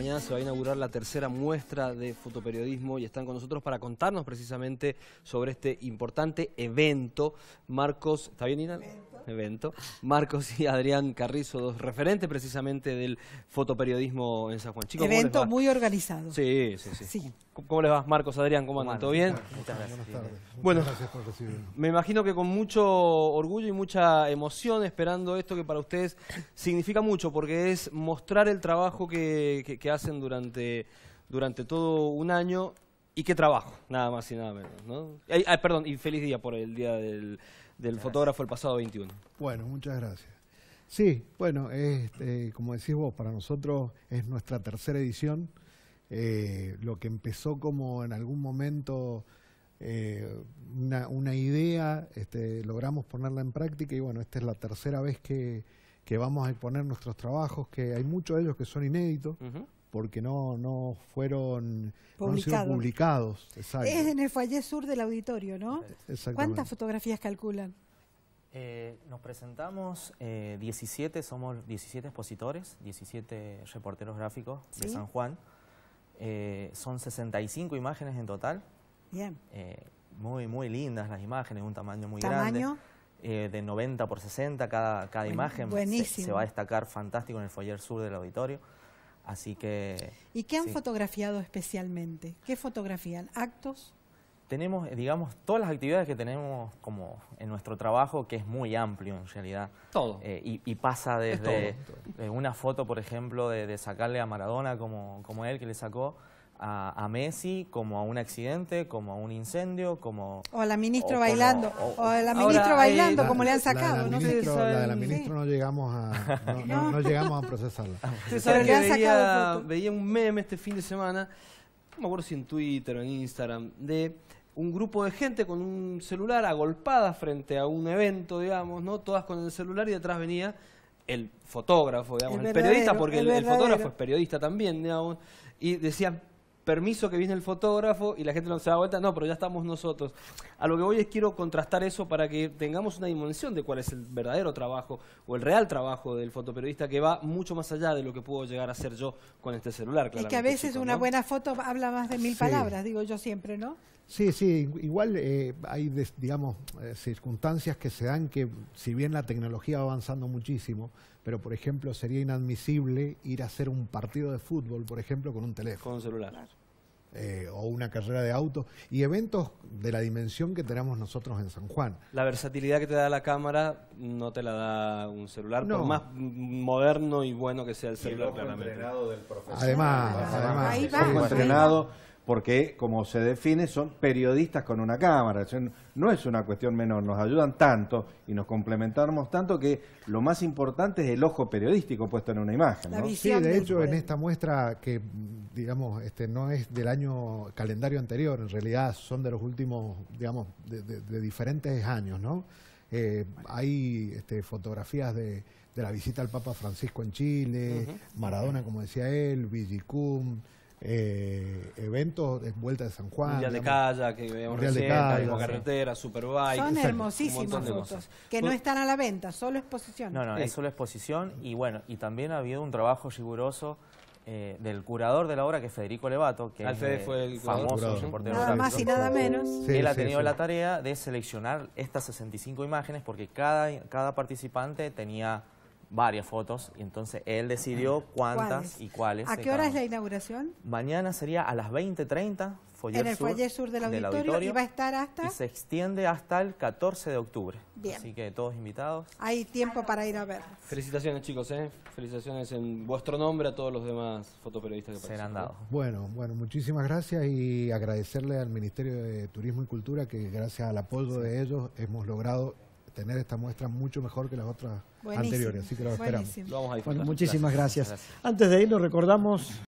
Mañana se va a inaugurar la tercera muestra de fotoperiodismo y están con nosotros para contarnos precisamente sobre este importante evento. Marcos, ¿está bien, Evento. Marcos y Adrián Carrizo, dos referentes precisamente del fotoperiodismo en San Juan. Chico. evento muy organizado. Sí, sí, sí. ¿Cómo les va, Marcos, Adrián? ¿Cómo andan? ¿Todo bien? Muchas gracias. Buenas tardes. bueno, Me imagino que con mucho orgullo y mucha emoción esperando esto que para ustedes significa mucho porque es mostrar el trabajo que hacen durante, durante todo un año y qué trabajo, nada más y nada menos. perdón, y feliz día por el día del, del fotógrafo el pasado 21. Bueno, muchas gracias. Sí, bueno, este, como decís vos, para nosotros es nuestra tercera edición. Eh, lo que empezó como en algún momento eh, una, idea, este, logramos ponerla en práctica y bueno, esta es la tercera vez que, que vamos a exponer nuestros trabajos, que hay muchos de ellos que son inéditos, porque no, no fueron publicados. Es en el foyer sur del auditorio, ¿no? ¿Cuántas fotografías calculan? Eh, nos presentamos eh, 17, somos 17 expositores, 17 reporteros gráficos de San Juan. Eh, son 65 imágenes en total. Bien. Eh, muy, muy lindas las imágenes, un tamaño muy grande. ¿Tamaño? grande. Eh, de 90 por 60 cada, cada imagen. Buenísimo. Se, se, va a destacar fantástico en el foyer sur del auditorio. Así que... ¿Y qué han fotografiado especialmente? ¿Qué fotografían? ¿Actos? Tenemos, eh, digamos, todas las actividades que tenemos como en nuestro trabajo, que es muy amplio en realidad. Todo. Eh, y, pasa desde eh, una foto, por ejemplo, de, sacarle a Maradona como él que le sacó, a, Messi como a un accidente, como a un incendio, como... O a la ministra bailando, o, a la ministra bailando, eh, como le han sacado. La, no sé la de la ministra no llegamos a, no, llegamos a procesarla. veía, veía un meme este fin de semana, no me acuerdo si en Twitter o en Instagram, de un grupo de gente con un celular agolpada frente a un evento, digamos, ¿no? Todas con el celular y detrás venía el fotógrafo, digamos, el, periodista, porque el, el fotógrafo es periodista también, digamos, y decían, permiso que viene el fotógrafo y la gente no se da vuelta, no, pero ya estamos nosotros. A lo que voy es quiero contrastar eso para que tengamos una dimensión de cuál es el verdadero trabajo o el real trabajo del fotoperiodista que va mucho más allá de lo que puedo llegar a hacer yo con este celular. Es que a veces una buena foto habla más de mil palabras, digo yo siempre, ¿no? Sí, sí, igual eh, hay, digamos, eh, circunstancias que se dan que, si bien la tecnología va avanzando muchísimo, pero, por ejemplo, sería inadmisible ir a hacer un partido de fútbol, por ejemplo, con un teléfono. Con un celular. Eh, o una carrera de auto, y eventos de la dimensión que tenemos nosotros en San Juan. La versatilidad que te da la cámara no te la da un celular, por más moderno y bueno que sea el celular. El del profesor. Además, además. Ahí entrenado porque como se define son periodistas con una cámara, no es una cuestión menor, nos ayudan tanto y nos complementamos tanto que lo más importante es el ojo periodístico puesto en una imagen. Sí, de hecho en esta muestra que mm, digamos este, no es del año calendario anterior, en realidad son de los últimos, digamos, de, diferentes años, ¿no? Eh, hay este, fotografías de, la visita al Papa Francisco en Chile, Maradona, como decía él, Villicum, eh, eventos de Vuelta de San Juan. Mundial de Calla, que veíamos recién, Carretera, Superbike. Son hermosísimos, que no pues están a la venta, solo exposición. No, no, es solo exposición y bueno, y también ha habido un trabajo riguroso eh, del curador de la obra, que es Federico Levato, que es eh, el famoso reportero. Nada más y nada menos. Él ha tenido la tarea de seleccionar estas 65 imágenes porque cada, cada participante tenía varias fotos y entonces él decidió cuántas y cuáles. ¿A qué hora es la inauguración? Mañana sería a las 20.30, en el Sur del auditorio, y va a estar hasta... se extiende hasta el 14 de octubre. Así que todos invitados. Hay tiempo para ir a ver. Felicitaciones chicos, ¿eh? Felicitaciones en vuestro nombre a todos los demás fotoperiodistas que Serán dados. Bueno, bueno, muchísimas gracias y agradecerle al Ministerio de Turismo y Cultura que gracias al apoyo de ellos hemos logrado tener esta muestra mucho mejor que las otras anteriores. Así que lo esperamos. bueno, muchísimas gracias. gracias. Antes de irnos, recordamos...